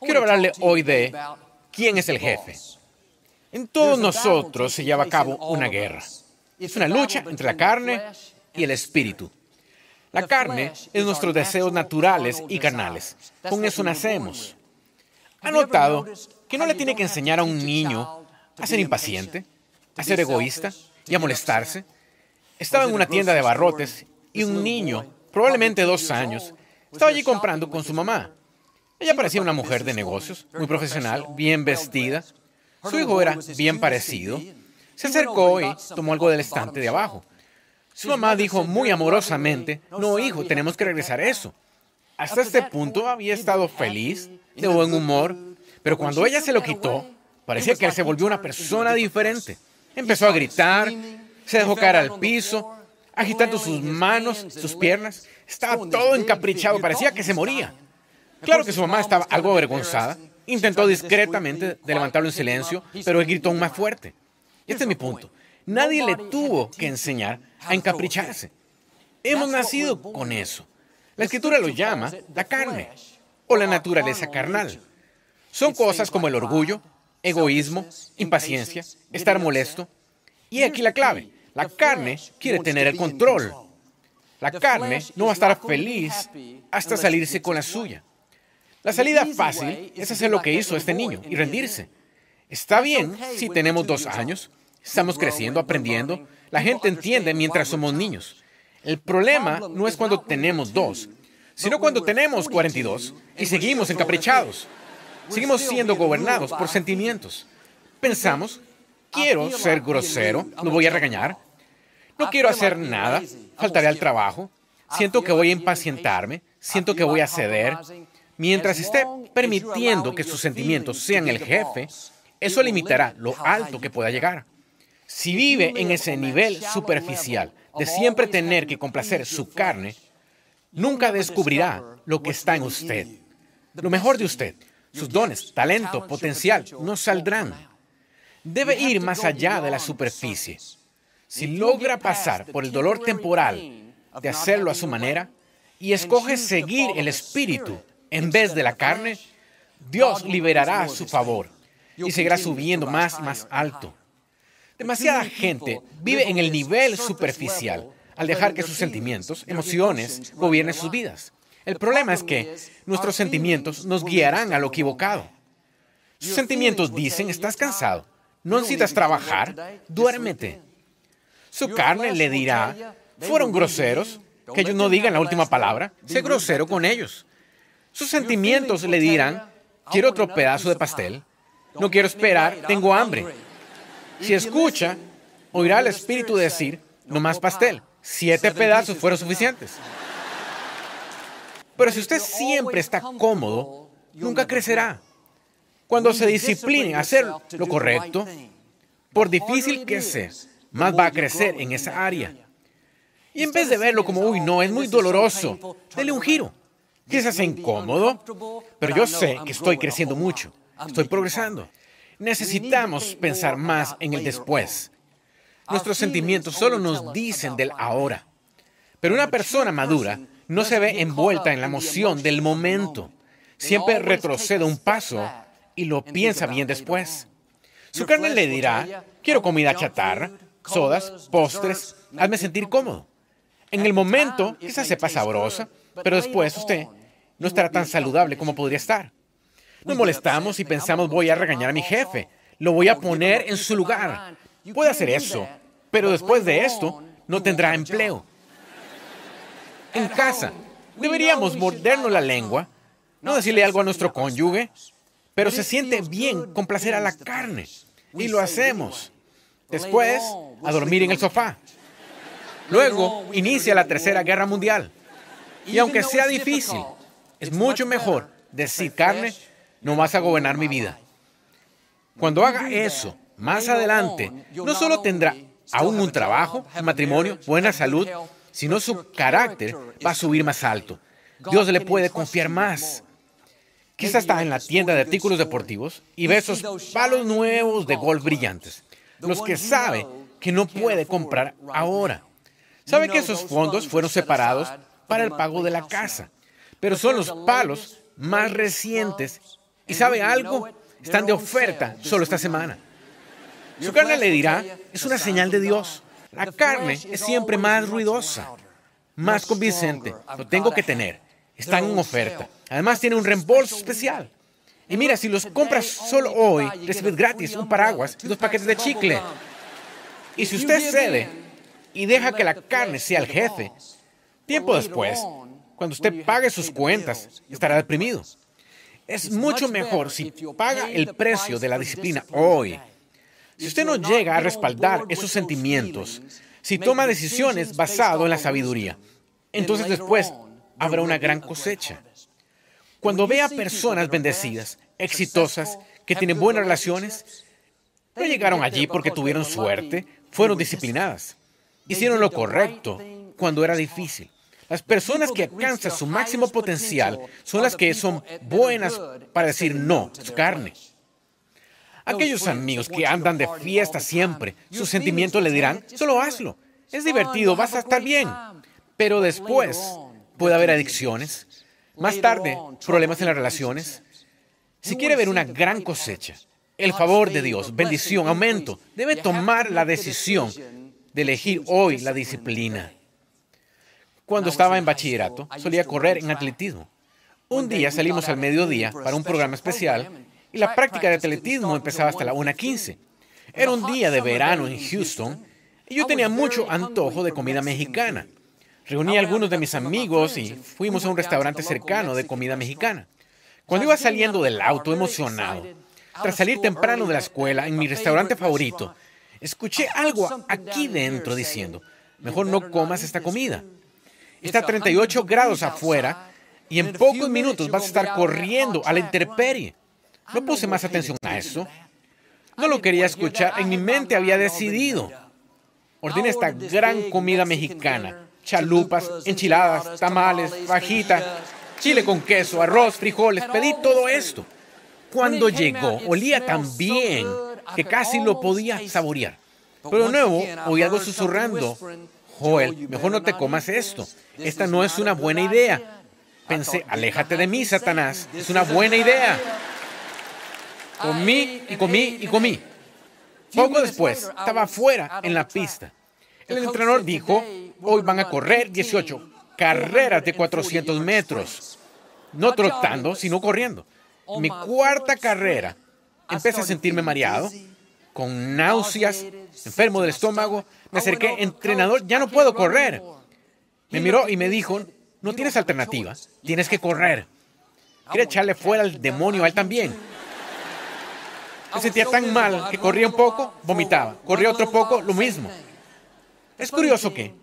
Quiero hablarle hoy de quién es el jefe. En todos nosotros se lleva a cabo una guerra. Es una lucha entre la carne y el espíritu. La carne es nuestros deseos naturales y carnales. Con eso nacemos. ¿Ha notado que no le tiene que enseñar a un niño a ser impaciente, a ser egoísta y a molestarse? Estaba en una tienda de barrotes y un niño, probablemente dos años, estaba allí comprando con su mamá. Ella parecía una mujer de negocios, muy profesional, bien vestida. Su hijo era bien parecido. Se acercó y tomó algo del estante de abajo. Su mamá dijo muy amorosamente, no hijo, tenemos que regresar eso. Hasta este punto había estado feliz, de buen humor, pero cuando ella se lo quitó, parecía que él se volvió una persona diferente. Empezó a gritar, se dejó caer al piso, agitando sus manos, sus piernas. Estaba todo encaprichado, parecía que se moría. Claro que su mamá estaba algo avergonzada. Intentó discretamente levantarlo en silencio, pero él gritó aún más fuerte. este es mi punto. Nadie le tuvo que enseñar a encapricharse. Hemos nacido con eso. La escritura lo llama la carne o la naturaleza carnal. Son cosas como el orgullo, egoísmo, impaciencia, estar molesto. Y aquí la clave. La carne quiere tener el control. La carne no va a estar feliz hasta salirse con la suya. La salida fácil es hacer lo que hizo este niño y rendirse. Está bien si tenemos dos años, estamos creciendo, aprendiendo, la gente entiende mientras somos niños. El problema no es cuando tenemos dos, sino cuando tenemos 42 y seguimos encaprichados. Seguimos siendo gobernados por sentimientos. Pensamos, quiero ser grosero, no voy a regañar, no quiero hacer nada, faltaré al trabajo, siento que voy a impacientarme, siento que voy a ceder, Mientras esté permitiendo que sus sentimientos sean el jefe, eso limitará lo alto que pueda llegar. Si vive en ese nivel superficial de siempre tener que complacer su carne, nunca descubrirá lo que está en usted, lo mejor de usted. Sus dones, talento, potencial no saldrán. Debe ir más allá de la superficie. Si logra pasar por el dolor temporal de hacerlo a su manera y escoge seguir el espíritu en vez de la carne, Dios liberará su favor y seguirá subiendo más y más alto. Demasiada gente vive en el nivel superficial al dejar que sus sentimientos, emociones, gobiernen sus vidas. El problema es que nuestros sentimientos nos guiarán a lo equivocado. Sus sentimientos dicen, estás cansado, no necesitas trabajar, duérmete. Su carne le dirá, fueron groseros, que ellos no digan la última palabra, sé grosero con ellos. Sus sentimientos le dirán, quiero otro pedazo de pastel, no quiero esperar, tengo hambre. Si escucha, oirá al Espíritu decir, no más pastel, siete pedazos fueron suficientes. Pero si usted siempre está cómodo, nunca crecerá. Cuando se discipline a hacer lo correcto, por difícil que sea, más va a crecer en esa área. Y en vez de verlo como, uy, no, es muy doloroso, dele un giro. Quizás es incómodo, pero yo sé que estoy creciendo mucho, estoy progresando. Necesitamos pensar más en el después. Nuestros sentimientos solo nos dicen del ahora. Pero una persona madura no se ve envuelta en la emoción del momento. Siempre retrocede un paso y lo piensa bien después. Su carne le dirá, quiero comida chatarra, sodas, postres, hazme sentir cómodo. En el momento quizás sepa sabrosa, pero después usted no estará tan saludable como podría estar. Nos molestamos y pensamos voy a regañar a mi jefe, lo voy a poner en su lugar. Puede hacer eso, pero después de esto no tendrá empleo. En casa, deberíamos mordernos la lengua, no decirle algo a nuestro cónyuge, pero se siente bien complacer a la carne y lo hacemos. Después, a dormir en el sofá. Luego, inicia la Tercera Guerra Mundial. Y aunque sea difícil, es mucho mejor decir, carne, no vas a gobernar mi vida. Cuando haga eso, más adelante, no solo tendrá aún un trabajo, un matrimonio, buena salud, sino su carácter va a subir más alto. Dios le puede confiar más. Quizás está en la tienda de artículos deportivos y ve esos palos nuevos de golf brillantes, los que sabe que no puede comprar ahora. Sabe que esos fondos fueron separados para el pago de la casa pero son los palos más recientes. ¿Y sabe algo? Están de oferta solo esta semana. Su carne le dirá, es una señal de Dios. La carne es siempre más ruidosa, más convincente. Lo tengo que tener. Están en oferta. Además tiene un reembolso especial. Y mira, si los compras solo hoy, recibes gratis un paraguas y dos paquetes de chicle. Y si usted cede y deja que la carne sea el jefe, tiempo después cuando usted pague sus cuentas, estará deprimido. Es mucho mejor si paga el precio de la disciplina hoy. Si usted no llega a respaldar esos sentimientos, si toma decisiones basado en la sabiduría, entonces después habrá una gran cosecha. Cuando vea personas bendecidas, exitosas, que tienen buenas relaciones, no llegaron allí porque tuvieron suerte, fueron disciplinadas, hicieron lo correcto cuando era difícil. Las personas que alcanzan su máximo potencial son las que son buenas para decir no a su carne. Aquellos amigos que andan de fiesta siempre, sus sentimientos le dirán, solo hazlo, es divertido, vas a estar bien. Pero después puede haber adicciones, más tarde problemas en las relaciones. Si quiere ver una gran cosecha, el favor de Dios, bendición, aumento, debe tomar la decisión de elegir hoy la disciplina. Cuando estaba en bachillerato, solía correr en atletismo. Un día salimos al mediodía para un programa especial y la práctica de atletismo empezaba hasta la 1.15. Era un día de verano en Houston y yo tenía mucho antojo de comida mexicana. Reuní a algunos de mis amigos y fuimos a un restaurante cercano de comida mexicana. Cuando iba saliendo del auto emocionado, tras salir temprano de la escuela en mi restaurante favorito, escuché algo aquí dentro diciendo, mejor no comas esta comida. Está a 38 grados afuera y en pocos minutos vas a estar corriendo a la intemperie. No puse más atención a eso. No lo quería escuchar. En mi mente había decidido. Ordené esta gran comida mexicana. Chalupas, enchiladas, tamales, fajita, chile con queso, arroz, frijoles. Pedí todo esto. Cuando llegó, olía tan bien que casi lo podía saborear. Pero de nuevo, oí algo susurrando Joel, mejor no te comas esto. Esta no es una buena idea. Pensé, aléjate de mí, Satanás. Es una buena idea. Comí y comí y comí. Poco después, estaba afuera en la pista. El entrenador dijo, hoy van a correr 18 carreras de 400 metros. No trotando, sino corriendo. Mi cuarta carrera, empecé a sentirme mareado, con náuseas, enfermo del estómago. Me acerqué, entrenador, ya no puedo correr. Me miró y me dijo, no tienes alternativa, tienes que correr. Quiere echarle fuera al demonio a él también. Me sentía tan mal que corría un poco, vomitaba. Corría otro poco, lo mismo. Es curioso que,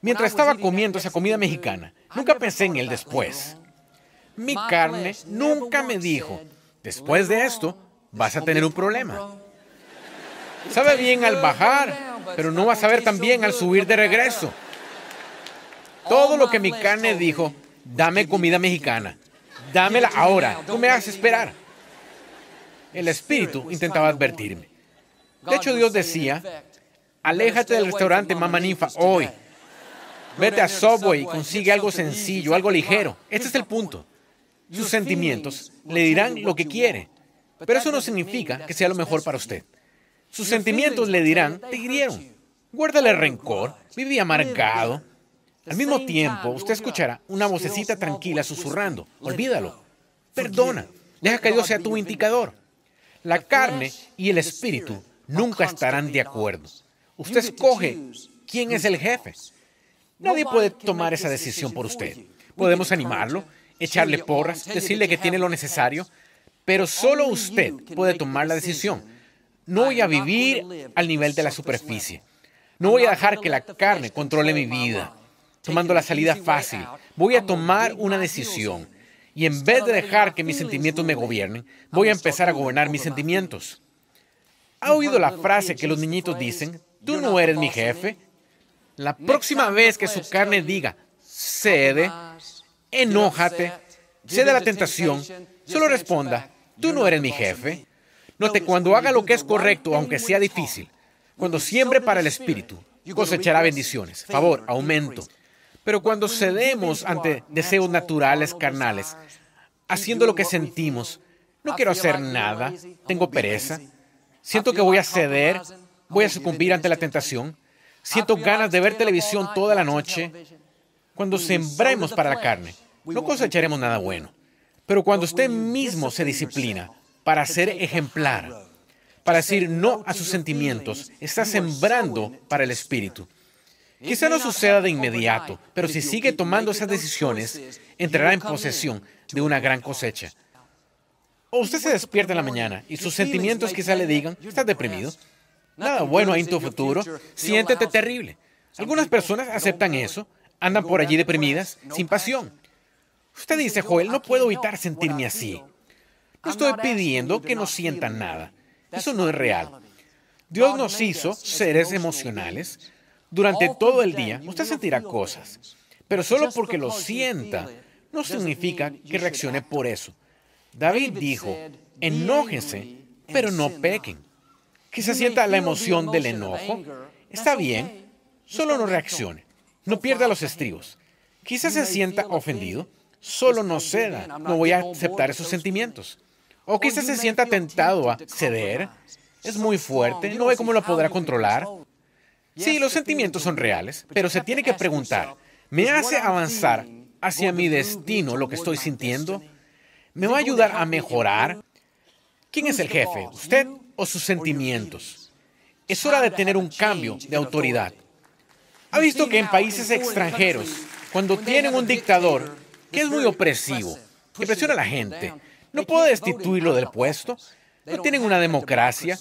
mientras estaba comiendo esa comida mexicana, nunca pensé en él después. Mi carne nunca me dijo, después de esto, vas a tener un problema. Sabe bien al bajar, pero no va a saber tan bien al subir de regreso. Todo lo que mi carne dijo, dame comida mexicana, dámela ahora, tú me haces esperar. El espíritu intentaba advertirme. De hecho, Dios decía, aléjate del restaurante Mamá Ninfa hoy. Vete a Subway y consigue algo sencillo, algo ligero. Este es el punto. Sus sentimientos le dirán lo que quiere, pero eso no significa que sea lo mejor para usted. Sus sentimientos le dirán, te hirieron. Guárdale rencor, vive amargado. Al mismo tiempo, usted escuchará una vocecita tranquila susurrando, olvídalo, perdona, deja que Dios sea tu indicador. La carne y el espíritu nunca estarán de acuerdo. Usted escoge quién es el jefe. Nadie puede tomar esa decisión por usted. Podemos animarlo, echarle porras, decirle que tiene lo necesario, pero solo usted puede tomar la decisión no voy a vivir al nivel de la superficie. No voy a dejar que la carne controle mi vida, tomando la salida fácil. Voy a tomar una decisión. Y en vez de dejar que mis sentimientos me gobiernen, voy a empezar a gobernar mis sentimientos. ¿Ha oído la frase que los niñitos dicen? Tú no eres mi jefe. La próxima vez que su carne diga, cede, enójate, cede a la tentación, solo responda, tú no eres mi jefe. Note, cuando haga lo que es correcto, aunque sea difícil, cuando siembre para el Espíritu, cosechará bendiciones, favor, aumento. Pero cuando cedemos ante deseos naturales, carnales, haciendo lo que sentimos, no quiero hacer nada, tengo pereza, siento que voy a ceder, voy a sucumbir ante la tentación, siento ganas de ver televisión toda la noche, cuando sembremos para la carne, no cosecharemos nada bueno. Pero cuando usted mismo se disciplina, para ser ejemplar, para decir no a sus sentimientos. Está sembrando para el espíritu. Quizá no suceda de inmediato, pero si sigue tomando esas decisiones, entrará en posesión de una gran cosecha. O usted se despierta en la mañana y sus sentimientos quizá le digan, estás deprimido, nada bueno hay en tu futuro, siéntete terrible. Algunas personas aceptan eso, andan por allí deprimidas, sin pasión. Usted dice, Joel, no puedo evitar sentirme así. No estoy pidiendo que no sientan nada. Eso no es real. Dios nos hizo seres emocionales. Durante todo el día usted sentirá cosas, pero solo porque lo sienta no significa que reaccione por eso. David dijo, enójense, pero no pequen. Que se sienta la emoción del enojo, está bien, solo no reaccione, no pierda los estribos. Quizás se sienta ofendido, solo no ceda, no voy a aceptar esos sentimientos. O quizás se sienta tentado a ceder. Es muy fuerte, no ve cómo lo podrá controlar. Sí, los sentimientos son reales, pero se tiene que preguntar, ¿me hace avanzar hacia mi destino lo que estoy sintiendo? ¿Me va a ayudar a mejorar? ¿Quién es el jefe? ¿Usted o sus sentimientos? Es hora de tener un cambio de autoridad. Ha visto que en países extranjeros, cuando tienen un dictador que es muy opresivo, que presiona a la gente, no puedo destituirlo del puesto. No tienen una democracia.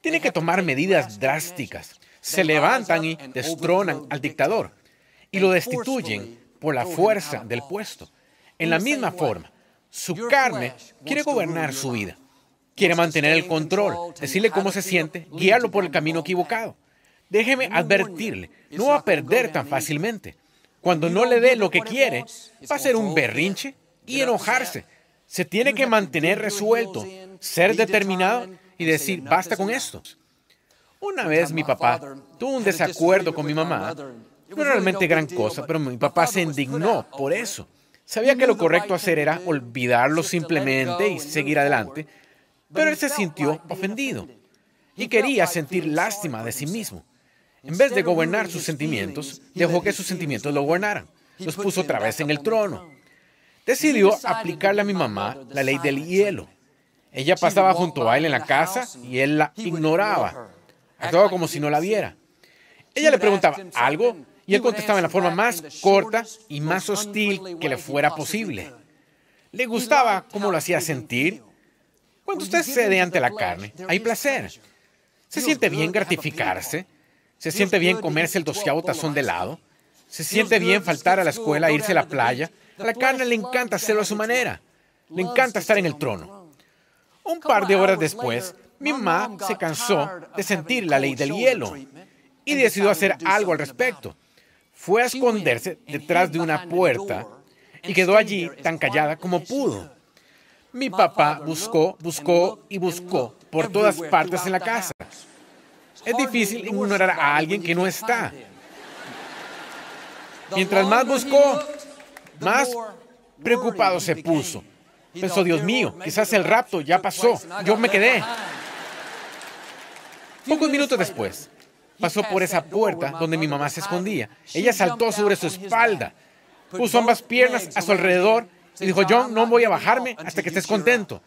Tienen que tomar medidas drásticas. Se levantan y destronan al dictador y lo destituyen por la fuerza del puesto. En la misma forma, su carne quiere gobernar su vida. Quiere mantener el control, decirle cómo se siente, guiarlo por el camino equivocado. Déjeme advertirle, no va a perder tan fácilmente. Cuando no le dé lo que quiere, va a ser un berrinche y enojarse se tiene que mantener resuelto, ser determinado y decir, basta con esto. Una vez mi papá tuvo un desacuerdo con mi mamá, no realmente gran cosa, pero mi papá se indignó por eso. Sabía que lo correcto hacer era olvidarlo simplemente y seguir adelante, pero él se sintió ofendido y quería sentir lástima de sí mismo. En vez de gobernar sus sentimientos, dejó que sus sentimientos lo gobernaran. Los puso otra vez en el trono decidió aplicarle a mi mamá la ley del hielo. Ella pasaba junto a él en la casa y él la ignoraba. Actuaba como si no la viera. Ella le preguntaba algo y él contestaba en la forma más corta y más hostil que le fuera posible. Le gustaba cómo lo hacía sentir. Cuando usted cede ante la carne, hay placer. Se siente bien gratificarse. Se siente bien comerse el doceavo tazón de lado? Se siente bien faltar a la escuela, irse a la playa, la carne le encanta hacerlo a su manera. Le encanta estar en el trono. Un par de horas después, mi mamá se cansó de sentir la ley del hielo y decidió hacer algo al respecto. Fue a esconderse detrás de una puerta y quedó allí tan callada como pudo. Mi papá buscó, buscó y buscó por todas partes en la casa. Es difícil ignorar a alguien que no está. Mientras más buscó, más preocupado se puso. Pensó, Dios mío, quizás el rapto ya pasó. Yo me quedé. Pocos minutos después, pasó por esa puerta donde mi mamá se escondía. Ella saltó sobre su espalda, puso ambas piernas a su alrededor y dijo, John, no voy a bajarme hasta que estés contento.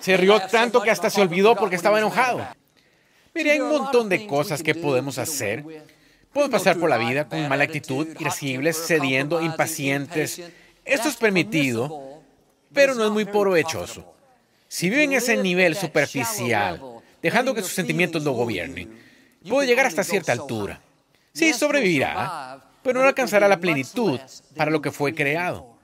Se rió tanto que hasta se olvidó porque estaba enojado. Mire, hay un montón de cosas que podemos hacer Puedo pasar por la vida con mala actitud, irascibles, cediendo, impacientes. Esto es permitido, pero no es muy provechoso. Si viven ese nivel superficial, dejando que sus sentimientos lo gobiernen, puede llegar hasta cierta altura. Sí, sobrevivirá, pero no alcanzará la plenitud para lo que fue creado.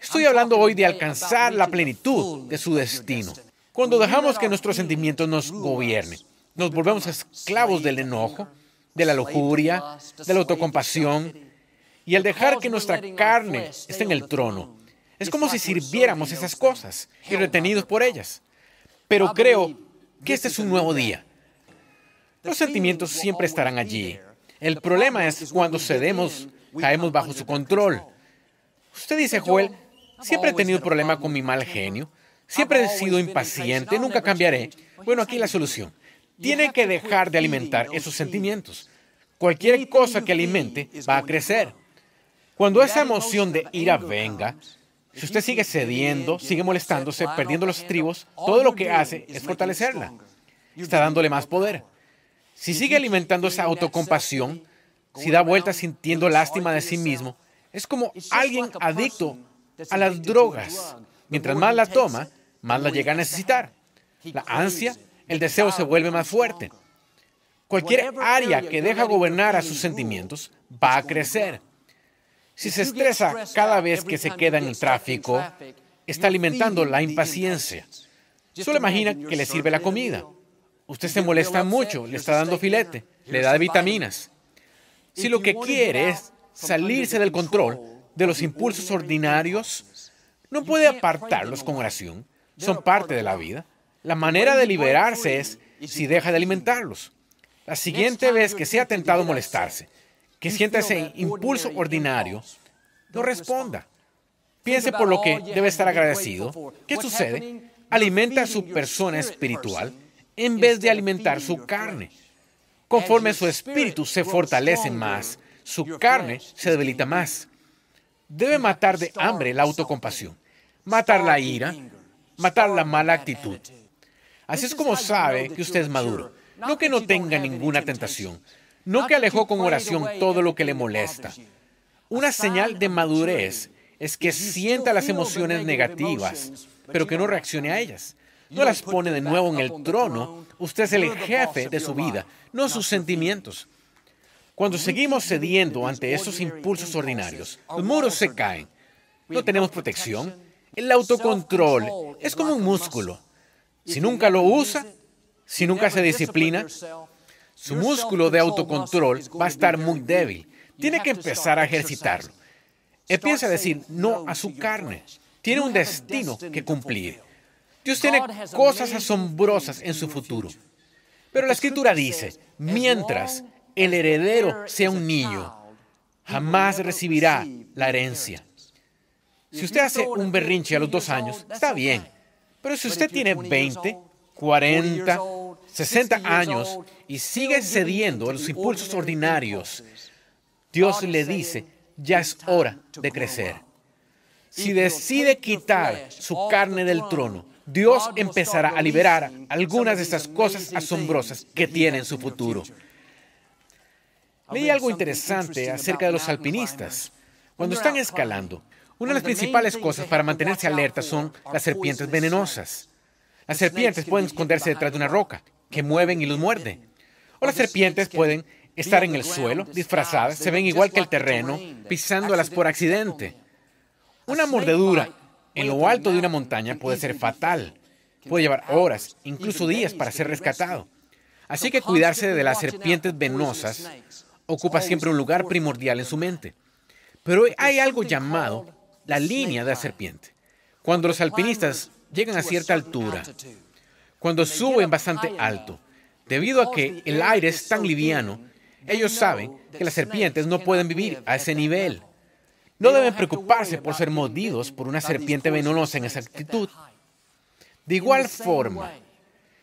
Estoy hablando hoy de alcanzar la plenitud de su destino. Cuando dejamos que nuestros sentimientos nos gobiernen, nos volvemos esclavos del enojo, de la lujuria, de la autocompasión y al dejar que nuestra carne esté en el trono. Es como si sirviéramos esas cosas y retenidos por ellas. Pero creo que este es un nuevo día. Los sentimientos siempre estarán allí. El problema es cuando cedemos, caemos bajo su control. Usted dice, Joel, siempre he tenido problema con mi mal genio. Siempre he sido impaciente, nunca cambiaré. Bueno, aquí la solución tiene que dejar de alimentar esos sentimientos. Cualquier cosa que alimente va a crecer. Cuando esa emoción de ira venga, si usted sigue cediendo, sigue molestándose, perdiendo los estribos, todo lo que hace es fortalecerla. Está dándole más poder. Si sigue alimentando esa autocompasión, si da vueltas sintiendo lástima de sí mismo, es como alguien adicto a las drogas. Mientras más la toma, más la llega a necesitar. La ansia el deseo se vuelve más fuerte. Cualquier área que deja gobernar a sus sentimientos va a crecer. Si se estresa cada vez que se queda en el tráfico, está alimentando la impaciencia. Solo imagina que le sirve la comida. Usted se molesta mucho, le está dando filete, le da vitaminas. Si lo que quiere es salirse del control de los impulsos ordinarios, no puede apartarlos con oración, son parte de la vida. La manera de liberarse es si deja de alimentarlos. La siguiente vez que sea tentado molestarse, que sienta ese impulso ordinario, no responda. Piense por lo que debe estar agradecido. ¿Qué sucede? Alimenta a su persona espiritual en vez de alimentar su carne. Conforme su espíritu se fortalece más, su carne se debilita más. Debe matar de hambre la autocompasión, matar la ira, matar la mala actitud, Así es como sabe que usted es maduro, no que no tenga ninguna tentación, no que alejó con oración todo lo que le molesta. Una señal de madurez es que sienta las emociones negativas, pero que no reaccione a ellas. No las pone de nuevo en el trono. Usted es el jefe de su vida, no sus sentimientos. Cuando seguimos cediendo ante esos impulsos ordinarios, los muros se caen. No tenemos protección. El autocontrol es como un músculo. Si nunca lo usa, si nunca se disciplina, su músculo de autocontrol va a estar muy débil. Tiene que empezar a ejercitarlo. Empieza a decir no a su carne. Tiene un destino que cumplir. Dios tiene cosas asombrosas en su futuro. Pero la escritura dice, mientras el heredero sea un niño, jamás recibirá la herencia. Si usted hace un berrinche a los dos años, está bien pero si usted tiene 20, 40, 60 años y sigue cediendo a los impulsos ordinarios, Dios le dice, ya es hora de crecer. Si decide quitar su carne del trono, Dios empezará a liberar algunas de estas cosas asombrosas que tiene en su futuro. Leí algo interesante acerca de los alpinistas. Cuando están escalando, una de las principales cosas para mantenerse alerta son las serpientes venenosas. Las serpientes pueden esconderse detrás de una roca, que mueven y los muerde. O las serpientes pueden estar en el suelo, disfrazadas, se ven igual que el terreno, pisándolas por accidente. Una mordedura en lo alto de una montaña puede ser fatal. Puede llevar horas, incluso días para ser rescatado. Así que cuidarse de las serpientes venenosas ocupa siempre un lugar primordial en su mente. Pero hay algo llamado la línea de la serpiente. Cuando los alpinistas llegan a cierta altura, cuando suben bastante alto, debido a que el aire es tan liviano, ellos saben que las serpientes no pueden vivir a ese nivel. No deben preocuparse por ser mordidos por una serpiente venenosa en esa actitud. De igual forma,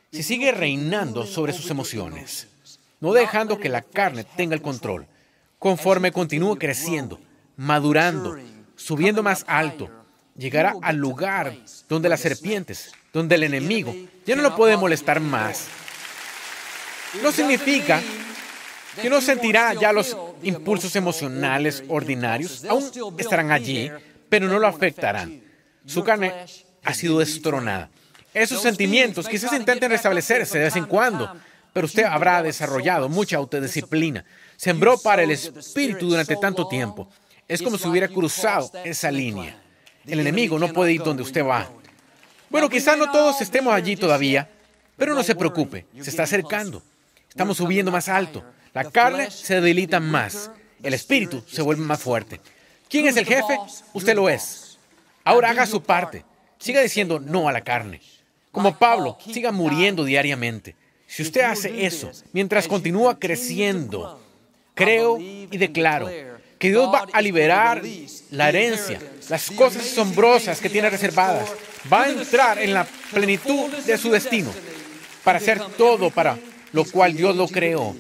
...si sigue reinando sobre sus emociones, no dejando que la carne tenga el control, conforme continúe creciendo, madurando, subiendo más alto, llegará al lugar donde las serpientes, donde el enemigo ya no lo puede molestar más. No significa que no sentirá ya los impulsos emocionales ordinarios, aún estarán allí, pero no lo afectarán. Su carne ha sido destronada. Esos sentimientos quizás intenten restablecerse de vez en cuando, pero usted habrá desarrollado mucha autodisciplina. Sembró para el espíritu durante tanto tiempo. Es como si hubiera cruzado esa línea. El enemigo no puede ir donde usted va. Bueno, quizás no todos estemos allí todavía, pero no se preocupe, se está acercando. Estamos subiendo más alto. La carne se debilita más. El espíritu se vuelve más fuerte. ¿Quién es el jefe? Usted lo es. Ahora haga su parte. Siga diciendo no a la carne. Como Pablo, siga muriendo diariamente. Si usted hace eso, mientras continúa creciendo, creo y declaro que Dios va a liberar la herencia, las cosas asombrosas que tiene reservadas. Va a entrar en la plenitud de su destino para hacer todo para lo cual Dios lo creó.